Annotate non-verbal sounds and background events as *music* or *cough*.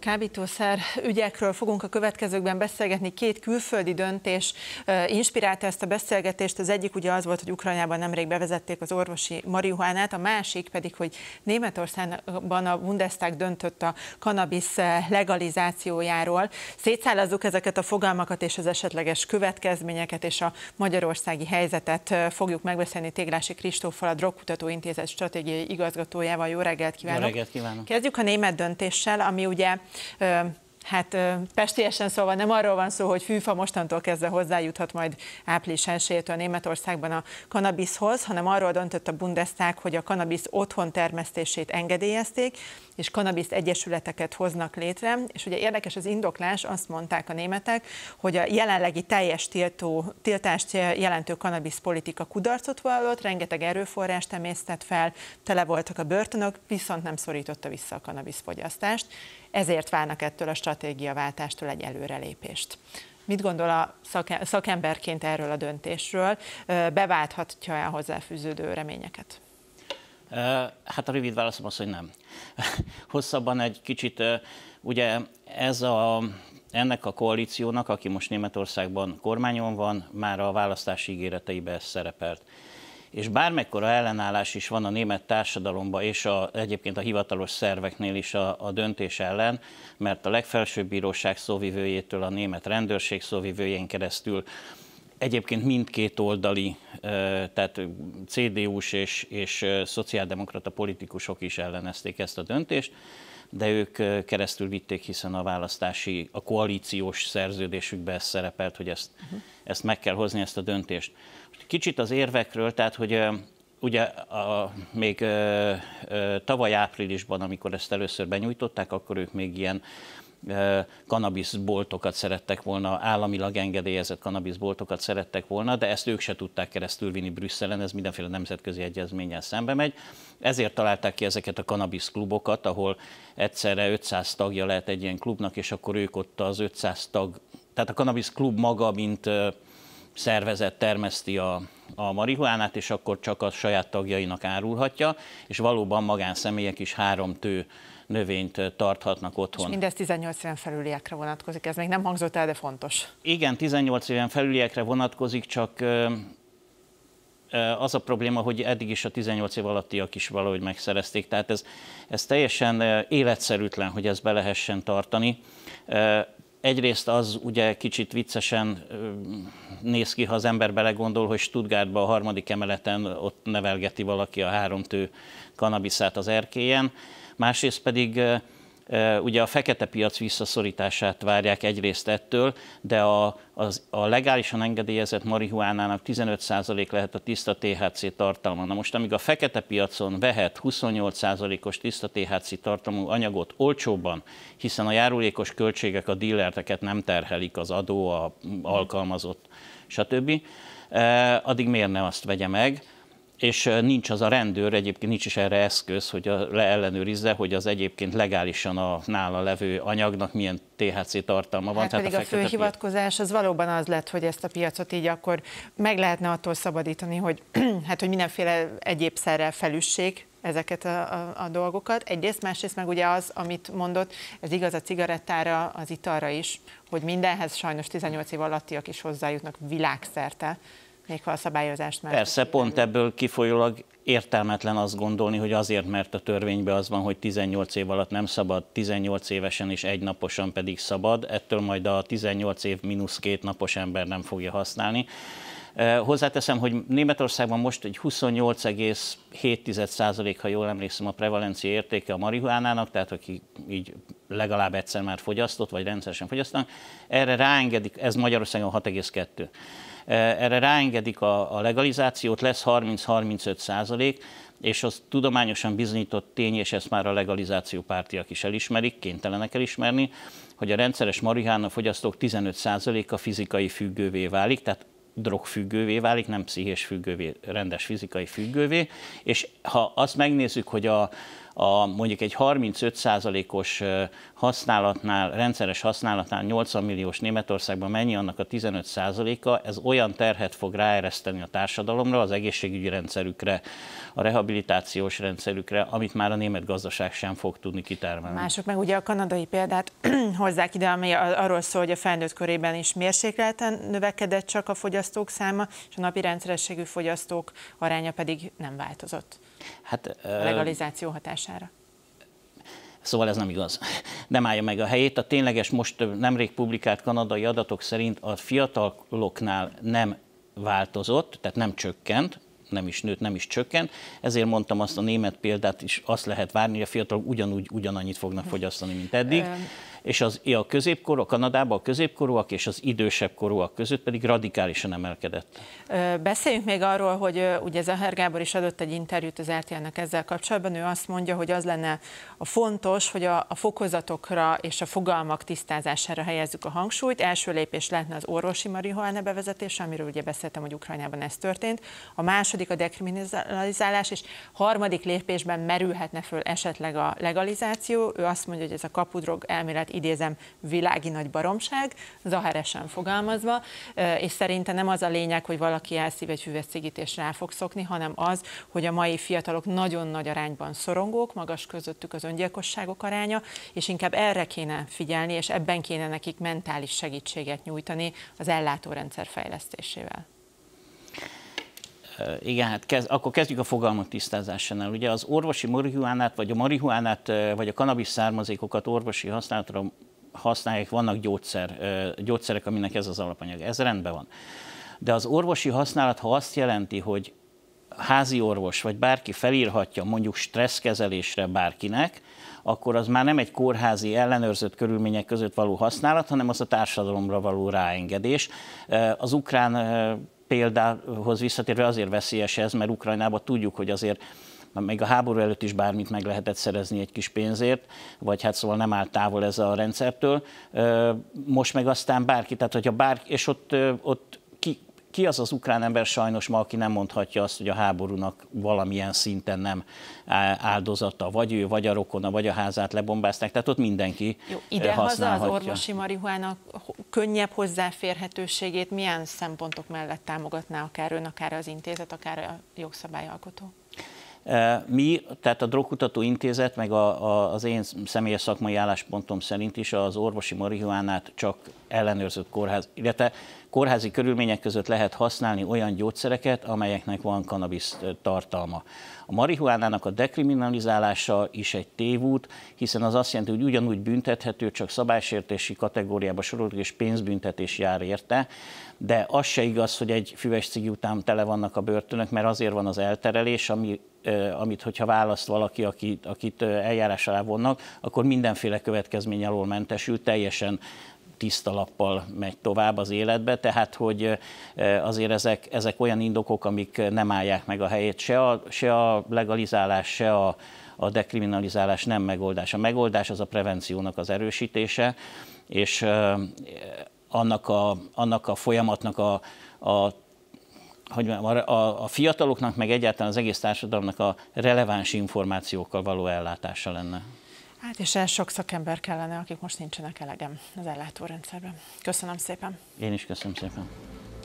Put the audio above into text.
Kábítószer ügyekről fogunk a következőkben beszélgetni. Két külföldi döntés inspirálta ezt a beszélgetést. Az egyik ugye az volt, hogy Ukrajnában nemrég bevezették az orvosi marihuánát, a másik pedig, hogy Németországban a Bundestag döntött a kanabisz legalizációjáról. Szétszállazzuk ezeket a fogalmakat és az esetleges következményeket és a magyarországi helyzetet fogjuk megbeszélni Téglási Kristóffal, a Drogkutató Intézet stratégiai igazgatójával. Jó reggelt kívánok! Jó reggelt kívánok! Kezdjük a német döntéssel, ami ugye Hát pestiesen szóval nem arról van szó, hogy fűfa mostantól kezdve hozzájuthat majd április 1 a Németországban a kanabiszhoz, hanem arról döntött a Bundestag, hogy a kanabisz otthon termesztését engedélyezték, és kanabiszt egyesületeket hoznak létre. És ugye érdekes az indoklás, azt mondták a németek, hogy a jelenlegi teljes tiltó, tiltást jelentő kanabisz politika kudarcot vallott, rengeteg erőforrást emésztett fel, tele voltak a börtönök, viszont nem szorította vissza a kanabisz fogyasztást ezért válnak ettől a stratégiaváltástól egy előrelépést. Mit gondol a szakemberként erről a döntésről? Beválthatja-e hozzáfűződő reményeket? Hát a rövid válaszom az, hogy nem. *laughs* Hosszabban egy kicsit, ugye ez a, ennek a koalíciónak, aki most Németországban kormányon van, már a választási ígéreteibe szerepelt és bármekkora ellenállás is van a német társadalomba és a, egyébként a hivatalos szerveknél is a, a döntés ellen, mert a legfelsőbb bíróság szóvivőjétől a német rendőrség szóvivőjén keresztül egyébként mindkét oldali, tehát CDU-s és, és szociáldemokrata politikusok is ellenezték ezt a döntést, de ők keresztül vitték, hiszen a választási, a koalíciós szerződésükben ez szerepelt, hogy ezt, uh-huh. ezt meg kell hozni, ezt a döntést. Kicsit az érvekről, tehát hogy ugye a, még ö, ö, tavaly áprilisban, amikor ezt először benyújtották, akkor ők még ilyen kanabiszboltokat eh, szerettek volna, államilag engedélyezett kanabiszboltokat szerettek volna, de ezt ők se tudták keresztül vinni Brüsszelen, ez mindenféle nemzetközi egyezménnyel szembe megy. Ezért találták ki ezeket a klubokat, ahol egyszerre 500 tagja lehet egy ilyen klubnak, és akkor ők ott az 500 tag, tehát a klub maga, mint eh, szervezet termeszti a, a marihuánát, és akkor csak a saját tagjainak árulhatja, és valóban magánszemélyek is három tő növényt tarthatnak otthon. És mindez 18 éven felüliekre vonatkozik, ez még nem hangzott el, de fontos. Igen, 18 éven felüliekre vonatkozik, csak az a probléma, hogy eddig is a 18 év alattiak is valahogy megszerezték, tehát ez, ez teljesen életszerűtlen, hogy ezt be lehessen tartani. Egyrészt az ugye kicsit viccesen néz ki, ha az ember belegondol, hogy Stuttgartban a harmadik emeleten ott nevelgeti valaki a háromtő kanabiszát az erkélyen, másrészt pedig Ugye a fekete piac visszaszorítását várják egyrészt ettől, de a, az, a legálisan engedélyezett marihuánának 15% lehet a tiszta THC tartalma. Na most, amíg a fekete piacon vehet 28%-os tiszta THC tartalmú anyagot olcsóbban, hiszen a járulékos költségek a dílerteket nem terhelik, az adó, a alkalmazott, stb., addig miért ne azt vegye meg? és nincs az a rendőr, egyébként nincs is erre eszköz, hogy leellenőrizze, hogy az egyébként legálisan a nála levő anyagnak milyen THC tartalma van. Hát tehát pedig a, a fő hivatkozás az valóban az lett, hogy ezt a piacot így akkor meg lehetne attól szabadítani, hogy, *clears throat* hát, hogy mindenféle egyéb szerrel felüssék, ezeket a, a, a dolgokat. Egyrészt, másrészt meg ugye az, amit mondott, ez igaz a cigarettára, az italra is, hogy mindenhez sajnos 18 év alattiak is hozzájutnak világszerte, még ha a szabályozást már... Persze, pont ebből kifolyólag értelmetlen azt gondolni, hogy azért, mert a törvényben az van, hogy 18 év alatt nem szabad, 18 évesen és egy naposan pedig szabad, ettől majd a 18 év mínusz két napos ember nem fogja használni. Hozzáteszem, hogy Németországban most egy 28,7% ha jól emlékszem a prevalencia értéke a marihuánának, tehát aki így legalább egyszer már fogyasztott, vagy rendszeresen fogyasztanak, erre ráengedik, ez Magyarországon 6,2. Erre ráengedik a, legalizációt, lesz 30-35 százalék, és az tudományosan bizonyított tény, és ezt már a legalizáció pártiak is elismerik, kénytelenek elismerni, hogy a rendszeres marihána fogyasztók 15%-a fizikai függővé válik, tehát drogfüggővé válik, nem pszichés függővé, rendes fizikai függővé, és ha azt megnézzük, hogy a, a mondjuk egy 35%-os használatnál, rendszeres használatnál 80 milliós Németországban mennyi annak a 15%-a, ez olyan terhet fog ráereszteni a társadalomra, az egészségügyi rendszerükre, a rehabilitációs rendszerükre, amit már a német gazdaság sem fog tudni kitermelni. Mások meg ugye a kanadai példát *clears throat* hozzák ide, ami arról szól, hogy a felnőtt körében is mérsékelten növekedett csak a fogyasztók száma, és a napi rendszerességű fogyasztók aránya pedig nem változott. Hát, a legalizáció hatás hatására? Szóval ez nem igaz. Nem állja meg a helyét. A tényleges, most nemrég publikált kanadai adatok szerint a fiataloknál nem változott, tehát nem csökkent, nem is nőtt, nem is csökkent. Ezért mondtam azt a német példát is, azt lehet várni, hogy a fiatalok ugyanúgy ugyanannyit fognak fogyasztani, mint eddig. és az, a középkor, a Kanadában a középkorúak és az idősebb korúak között pedig radikálisan emelkedett. Beszéljünk még arról, hogy ugye Zaher Gábor is adott egy interjút az rtl ezzel kapcsolatban, ő azt mondja, hogy az lenne a fontos, hogy a, a fokozatokra és a fogalmak tisztázására helyezzük a hangsúlyt. Első lépés lehetne az orvosi marihuana bevezetése, amiről ugye beszéltem, hogy Ukrajnában ez történt. A második második a dekriminalizálás, és harmadik lépésben merülhetne föl esetleg a legalizáció. Ő azt mondja, hogy ez a kapudrog elmélet, idézem, világi nagy baromság, zaheresen fogalmazva, és szerinte nem az a lényeg, hogy valaki elszív egy füves és rá fog szokni, hanem az, hogy a mai fiatalok nagyon nagy arányban szorongók, magas közöttük az öngyilkosságok aránya, és inkább erre kéne figyelni, és ebben kéne nekik mentális segítséget nyújtani az ellátórendszer fejlesztésével. Igen, hát kez, akkor kezdjük a fogalmak tisztázásánál. Ugye az orvosi marihuánát, vagy a marihuánát, vagy a kanabis származékokat orvosi használatra használják, vannak gyógyszer, gyógyszerek, aminek ez az alapanyag. Ez rendben van. De az orvosi használat, ha azt jelenti, hogy házi orvos, vagy bárki felírhatja mondjuk stresszkezelésre bárkinek, akkor az már nem egy kórházi ellenőrzött körülmények között való használat, hanem az a társadalomra való ráengedés. Az ukrán példához visszatérve azért veszélyes ez, mert Ukrajnában tudjuk, hogy azért még a háború előtt is bármit meg lehetett szerezni egy kis pénzért, vagy hát szóval nem áll távol ez a rendszertől. Most meg aztán bárki, tehát hogyha bárki, és ott, ott ki az az ukrán ember sajnos ma, aki nem mondhatja azt, hogy a háborúnak valamilyen szinten nem áldozata, vagy ő, vagy a rokona, vagy a házát lebombázták, tehát ott mindenki Jó, ide haza az orvosi marihuának könnyebb hozzáférhetőségét milyen szempontok mellett támogatná akár ön, akár az intézet, akár a jogszabályalkotó? Mi, tehát a Drogkutató Intézet, meg a, a, az én személyes szakmai álláspontom szerint is az orvosi marihuánát csak ellenőrzött kórház, illetve kórházi körülmények között lehet használni olyan gyógyszereket, amelyeknek van kanabis tartalma. A marihuánának a dekriminalizálása is egy tévút, hiszen az azt jelenti, hogy ugyanúgy büntethető, csak szabálysértési kategóriába sorolódik és pénzbüntetés jár érte, de az se igaz, hogy egy füves cigi után tele vannak a börtönök, mert azért van az elterelés, ami amit hogyha választ valaki, akit, akit eljárás alá vonnak, akkor mindenféle következmény alól mentesül, teljesen tiszta lappal megy tovább az életbe, tehát hogy azért ezek, ezek olyan indokok, amik nem állják meg a helyét, se a, se a legalizálás, se a, a dekriminalizálás nem megoldás. A megoldás az a prevenciónak az erősítése, és annak a, annak a folyamatnak a, a hogy a, a fiataloknak, meg egyáltalán az egész társadalomnak a releváns információkkal való ellátása lenne. Hát és el sok szakember kellene, akik most nincsenek elegem az ellátórendszerben. Köszönöm szépen. Én is köszönöm szépen.